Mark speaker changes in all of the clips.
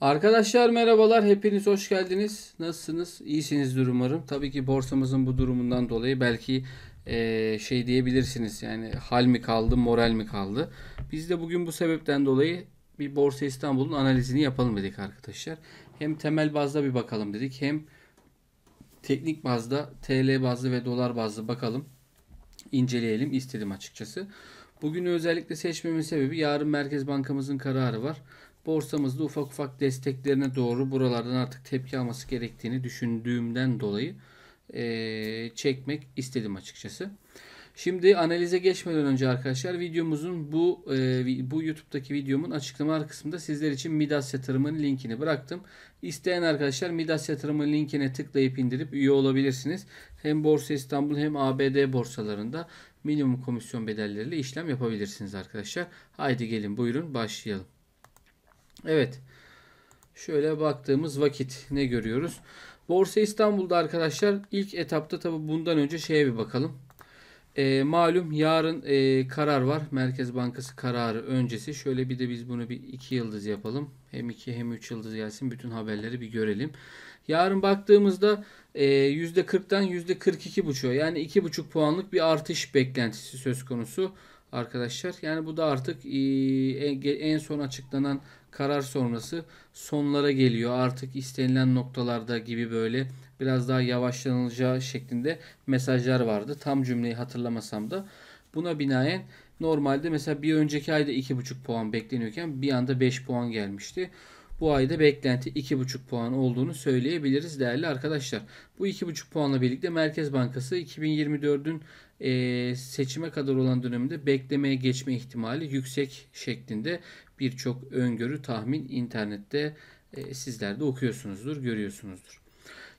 Speaker 1: Arkadaşlar merhabalar. Hepiniz hoş geldiniz. Nasılsınız? İyisinizdir umarım. Tabii ki borsamızın bu durumundan dolayı belki e, şey diyebilirsiniz. Yani hal mi kaldı, moral mi kaldı? Biz de bugün bu sebepten dolayı bir Borsa İstanbul'un analizini yapalım dedik arkadaşlar. Hem temel bazda bir bakalım dedik. Hem teknik bazda TL bazlı ve dolar bazlı bakalım inceleyelim istedim açıkçası. Bugünü özellikle seçmemin sebebi yarın Merkez Bankamızın kararı var. Borsamızda ufak ufak desteklerine doğru buralardan artık tepki alması gerektiğini düşündüğümden dolayı e, çekmek istedim açıkçası. Şimdi analize geçmeden önce arkadaşlar videomuzun bu e, bu YouTube'daki videomun açıklamalar kısmında sizler için Midas yatırımın linkini bıraktım. İsteyen arkadaşlar Midas yatırımın linkine tıklayıp indirip üye olabilirsiniz. Hem Borsa İstanbul hem ABD borsalarında minimum komisyon bedelleriyle işlem yapabilirsiniz arkadaşlar. Haydi gelin buyurun başlayalım. Evet. Şöyle baktığımız vakit ne görüyoruz? Borsa İstanbul'da arkadaşlar ilk etapta tabi bundan önce şeye bir bakalım. E, malum yarın e, karar var. Merkez Bankası kararı öncesi. Şöyle bir de biz bunu bir iki yıldız yapalım. Hem iki hem üç yıldız gelsin. Bütün haberleri bir görelim. Yarın baktığımızda e, %40'dan %42,5'a yani 2,5 puanlık bir artış beklentisi söz konusu arkadaşlar. Yani bu da artık e, en son açıklanan karar sonrası sonlara geliyor. Artık istenilen noktalarda gibi böyle biraz daha yavaşlanılacağı şeklinde mesajlar vardı. Tam cümleyi hatırlamasam da buna binaen normalde mesela bir önceki ayda 2,5 puan bekleniyorken bir anda 5 puan gelmişti. Bu ayda beklenti 2,5 puan olduğunu söyleyebiliriz değerli arkadaşlar. Bu 2,5 puanla birlikte Merkez Bankası 2024'ün e, seçime kadar olan dönemde beklemeye geçme ihtimali yüksek şeklinde birçok öngörü tahmin internette e, sizler de okuyorsunuzdur, görüyorsunuzdur.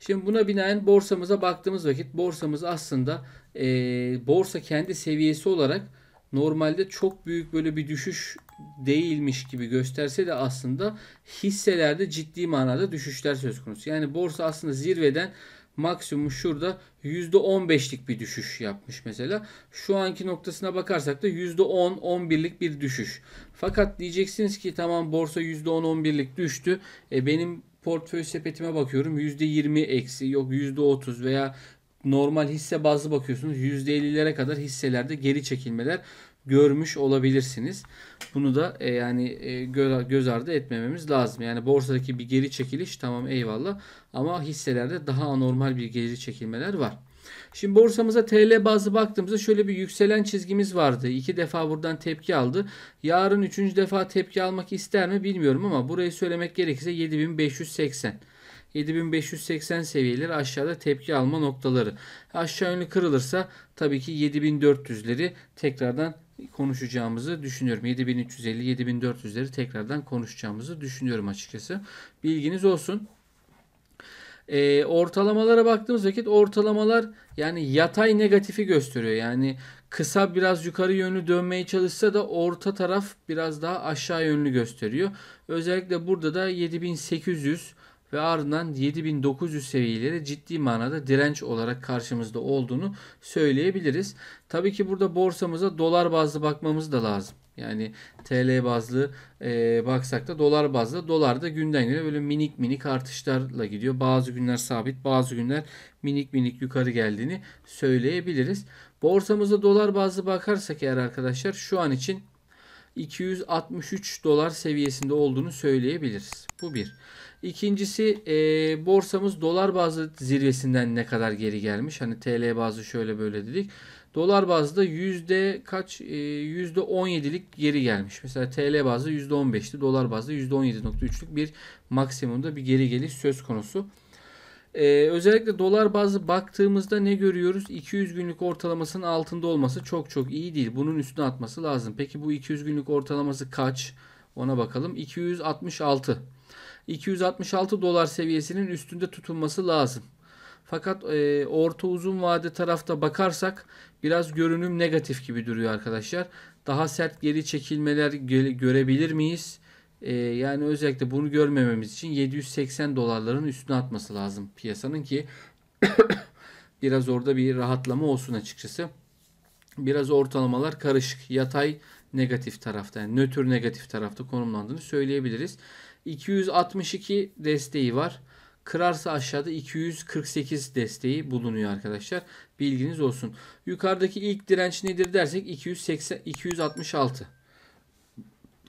Speaker 1: Şimdi buna binaen borsamıza baktığımız vakit borsamız aslında e, borsa kendi seviyesi olarak normalde çok büyük böyle bir düşüş değilmiş gibi gösterse de aslında hisselerde ciddi manada düşüşler söz konusu. Yani borsa aslında zirveden maksimum şurada %15'lik bir düşüş yapmış mesela. Şu anki noktasına bakarsak da %10-11'lik bir düşüş. Fakat diyeceksiniz ki tamam borsa %10-11'lik düştü. E benim portföy sepetime bakıyorum %20 eksi yok %30 veya normal hisse bazlı bakıyorsunuz %50'lere kadar hisselerde geri çekilmeler görmüş olabilirsiniz. Bunu da e, yani e, göz, göz ardı etmememiz lazım. Yani borsadaki bir geri çekiliş tamam eyvallah ama hisselerde daha anormal bir geri çekilmeler var. Şimdi borsamıza TL bazlı baktığımızda şöyle bir yükselen çizgimiz vardı. İki defa buradan tepki aldı. Yarın üçüncü defa tepki almak ister mi bilmiyorum ama burayı söylemek gerekirse 7580. 7580 seviyeleri aşağıda tepki alma noktaları. Aşağı yönlü kırılırsa tabii ki 7400'leri tekrardan konuşacağımızı düşünüyorum. 7350 7400'leri tekrardan konuşacağımızı düşünüyorum açıkçası. Bilginiz olsun. E, ortalamalara baktığımız vakit ortalamalar yani yatay negatifi gösteriyor. Yani kısa biraz yukarı yönlü dönmeye çalışsa da orta taraf biraz daha aşağı yönlü gösteriyor. Özellikle burada da 7800 ve ardından 7900 seviyeleri ciddi manada direnç olarak karşımızda olduğunu söyleyebiliriz. Tabii ki burada borsamıza dolar bazlı bakmamız da lazım. Yani TL bazlı e, baksak da dolar bazlı dolar da günden güne böyle minik minik artışlarla gidiyor. Bazı günler sabit bazı günler minik minik yukarı geldiğini söyleyebiliriz. Borsamıza dolar bazlı bakarsak eğer arkadaşlar şu an için 263 dolar seviyesinde olduğunu söyleyebiliriz. Bu bir. İkincisi e, borsamız dolar bazlı zirvesinden ne kadar geri gelmiş? Hani TL bazlı şöyle böyle dedik. Dolar bazlı yüzde kaç? E, yüzde 17'lik geri gelmiş. Mesela TL bazlı yüzde 15'ti. Dolar bazlı yüzde 17.3'lük bir maksimumda bir geri geliş söz konusu. Ee, özellikle dolar bazlı baktığımızda ne görüyoruz? 200 günlük ortalamasının altında olması çok çok iyi değil. Bunun üstüne atması lazım. Peki bu 200 günlük ortalaması kaç? Ona bakalım. 266. 266 dolar seviyesinin üstünde tutulması lazım. Fakat e, orta uzun vade tarafta bakarsak biraz görünüm negatif gibi duruyor arkadaşlar. Daha sert geri çekilmeler görebilir miyiz? Ee, yani özellikle bunu görmememiz için 780 dolarların üstüne atması lazım piyasanın ki biraz orada bir rahatlama olsun açıkçası. Biraz ortalamalar karışık. Yatay negatif tarafta yani nötr negatif tarafta konumlandığını söyleyebiliriz. 262 desteği var. Kırarsa aşağıda 248 desteği bulunuyor arkadaşlar. Bilginiz olsun. Yukarıdaki ilk direnç nedir dersek 280 266.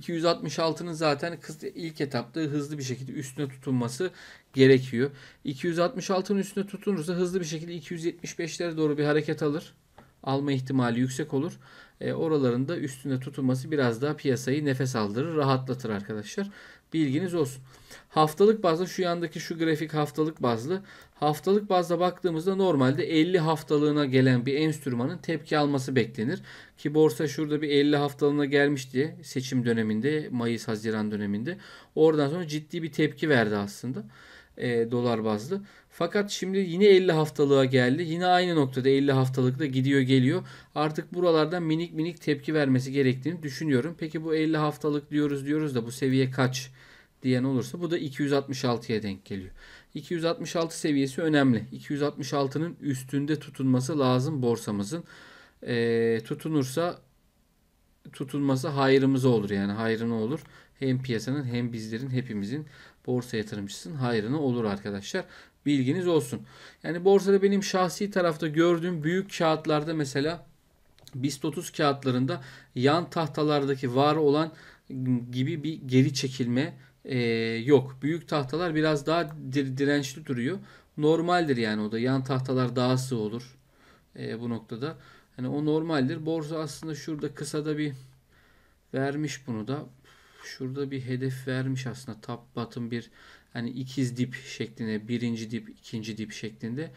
Speaker 1: 266'nın zaten ilk etapta hızlı bir şekilde üstüne tutunması gerekiyor. 266'nın üstüne tutunursa hızlı bir şekilde 275'lere doğru bir hareket alır alma ihtimali yüksek olur. E, oralarında üstünde tutulması biraz daha piyasayı nefes aldırır, rahatlatır arkadaşlar. Bilginiz olsun. Haftalık bazlı şu yandaki şu grafik haftalık bazlı. Haftalık bazda baktığımızda normalde 50 haftalığına gelen bir enstrümanın tepki alması beklenir. Ki borsa şurada bir 50 haftalığına gelmiş diye seçim döneminde Mayıs-Haziran döneminde. Oradan sonra ciddi bir tepki verdi aslında e, dolar bazlı. Fakat şimdi yine 50 haftalığa geldi. Yine aynı noktada 50 haftalıkta gidiyor geliyor. Artık buralardan minik minik tepki vermesi gerektiğini düşünüyorum. Peki bu 50 haftalık diyoruz diyoruz da bu seviye kaç diyen olursa bu da 266'ya denk geliyor. 266 seviyesi önemli. 266'nın üstünde tutunması lazım borsamızın. E, tutunursa tutunması hayrımıza olur yani hayrına olur. Hem piyasanın hem bizlerin hepimizin borsa yatırımcısının hayrına olur arkadaşlar. Bilginiz olsun. Yani borsada benim şahsi tarafta gördüğüm büyük kağıtlarda mesela BIST 30 kağıtlarında yan tahtalardaki var olan gibi bir geri çekilme e, yok. Büyük tahtalar biraz daha dirençli duruyor. Normaldir yani o da. Yan tahtalar daha sığ olur e, bu noktada. Yani o normaldir. Borsa aslında şurada kısada bir vermiş bunu da şurada bir hedef vermiş aslında top bottom bir hani ikiz dip şeklinde birinci dip ikinci dip şeklinde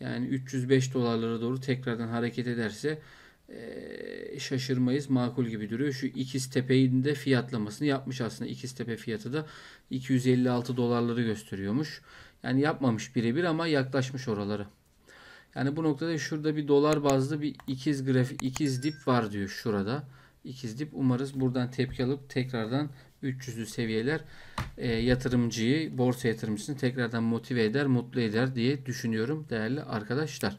Speaker 1: yani 305 dolarlara doğru tekrardan hareket ederse ee, şaşırmayız makul gibi duruyor. Şu ikiz tepeyi de fiyatlamasını yapmış aslında. İkiz tepe fiyatı da 256 dolarları gösteriyormuş. Yani yapmamış birebir ama yaklaşmış oraları. Yani bu noktada şurada bir dolar bazlı bir ikiz grafik ikiz dip var diyor şurada ikiz dip umarız buradan tepki alıp tekrardan 300'lü seviyeler e, yatırımcıyı, borsa yatırımcısını tekrardan motive eder, mutlu eder diye düşünüyorum değerli arkadaşlar.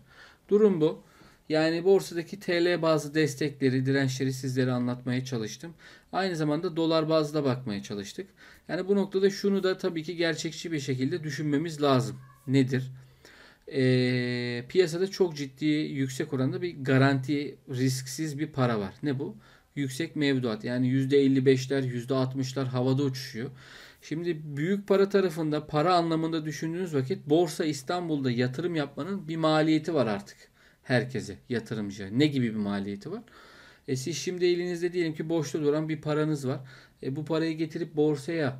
Speaker 1: Durum bu. Yani borsadaki TL bazı destekleri, dirençleri sizlere anlatmaya çalıştım. Aynı zamanda dolar bazda bakmaya çalıştık. Yani bu noktada şunu da tabii ki gerçekçi bir şekilde düşünmemiz lazım. Nedir? Ee, piyasada çok ciddi yüksek oranda bir garanti risksiz bir para var. Ne bu? yüksek mevduat. Yani %55'ler, %60'lar havada uçuşuyor. Şimdi büyük para tarafında para anlamında düşündüğünüz vakit Borsa İstanbul'da yatırım yapmanın bir maliyeti var artık herkese yatırımcıya. Ne gibi bir maliyeti var? E siz şimdi elinizde diyelim ki boşta duran bir paranız var. E bu parayı getirip borsaya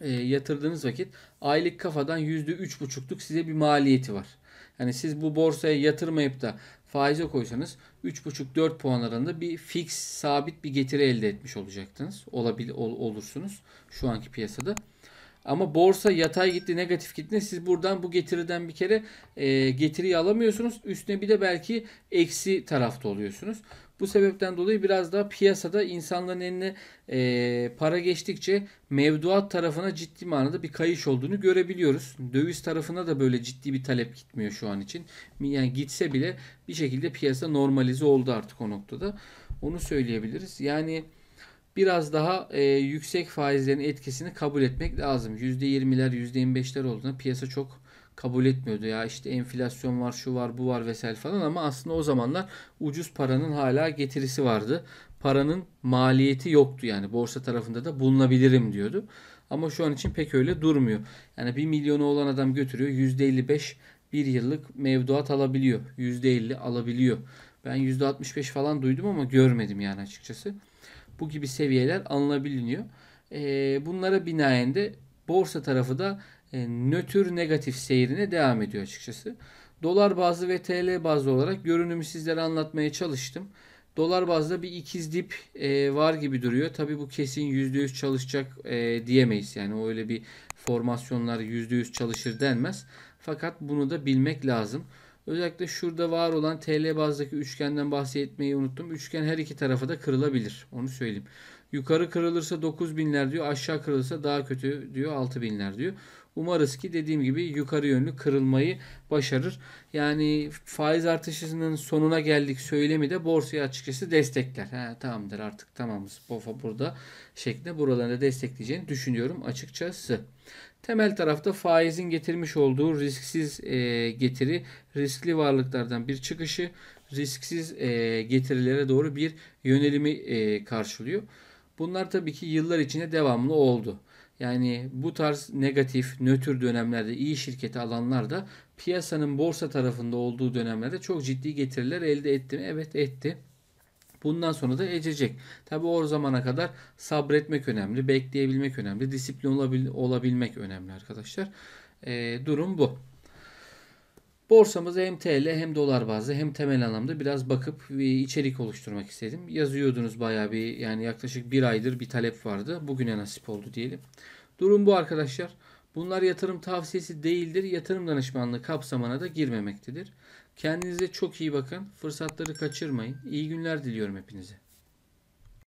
Speaker 1: e, yatırdığınız vakit aylık kafadan %3,5'luk size bir maliyeti var. Yani siz bu borsaya yatırmayıp da faize koysanız 3,5-4 puan aralığında bir fix sabit bir getiri elde etmiş olacaksınız. Olabil, ol, olursunuz şu anki piyasada. Ama borsa yatay gitti, negatif gitti. Siz buradan bu getiriden bir kere e, getiriyi alamıyorsunuz. Üstüne bir de belki eksi tarafta oluyorsunuz. Bu sebepten dolayı biraz daha piyasada insanların eline e, para geçtikçe mevduat tarafına ciddi manada bir kayış olduğunu görebiliyoruz. Döviz tarafına da böyle ciddi bir talep gitmiyor şu an için. Yani gitse bile bir şekilde piyasa normalize oldu artık o noktada. Onu söyleyebiliriz. Yani biraz daha e, yüksek faizlerin etkisini kabul etmek lazım. %20'ler %25'ler olduğunda piyasa çok kabul etmiyordu ya işte enflasyon var şu var bu var vesaire falan ama aslında o zamanlar ucuz paranın hala getirisi vardı. Paranın maliyeti yoktu yani borsa tarafında da bulunabilirim diyordu. Ama şu an için pek öyle durmuyor. Yani 1 milyonu olan adam götürüyor %55 bir yıllık mevduat alabiliyor. %50 alabiliyor. Ben %65 falan duydum ama görmedim yani açıkçası bu gibi seviyeler alınabiliyor. E, bunlara binaen de borsa tarafı da e, nötr negatif seyrine devam ediyor açıkçası. Dolar bazlı ve TL bazlı olarak görünümü sizlere anlatmaya çalıştım. Dolar bazda bir ikiz dip e, var gibi duruyor. Tabi bu kesin %100 çalışacak e, diyemeyiz. Yani öyle bir formasyonlar %100 çalışır denmez. Fakat bunu da bilmek lazım. Özellikle şurada var olan TL bazdaki üçgenden bahsetmeyi unuttum. Üçgen her iki tarafa da kırılabilir. Onu söyleyeyim. Yukarı kırılırsa 9000'ler diyor. Aşağı kırılırsa daha kötü diyor 6000'ler diyor. Umarız ki dediğim gibi yukarı yönlü kırılmayı başarır. Yani faiz artışının sonuna geldik söylemi de borsaya açıkçası destekler. Ha, tamamdır artık tamamız bofa burada şeklinde buralarında destekleyeceğini düşünüyorum açıkçası. Temel tarafta faizin getirmiş olduğu risksiz e, getiri, riskli varlıklardan bir çıkışı, risksiz e, getirilere doğru bir yönelimi e, karşılıyor. Bunlar tabii ki yıllar içinde devamlı oldu. Yani bu tarz negatif, nötr dönemlerde iyi şirketi alanlar da piyasanın borsa tarafında olduğu dönemlerde çok ciddi getiriler elde etti mi? Evet etti. Bundan sonra da edecek. Tabi o zamana kadar sabretmek önemli, bekleyebilmek önemli, disiplin olabil olabilmek önemli arkadaşlar. Ee, durum bu. Borsamızı hem TL hem dolar bazlı hem temel anlamda biraz bakıp bir içerik oluşturmak istedim. Yazıyordunuz bayağı bir yani yaklaşık bir aydır bir talep vardı. Bugüne nasip oldu diyelim. Durum bu arkadaşlar. Bunlar yatırım tavsiyesi değildir. Yatırım danışmanlığı kapsamına da girmemektedir. Kendinize çok iyi bakın. Fırsatları kaçırmayın. İyi günler diliyorum hepinize.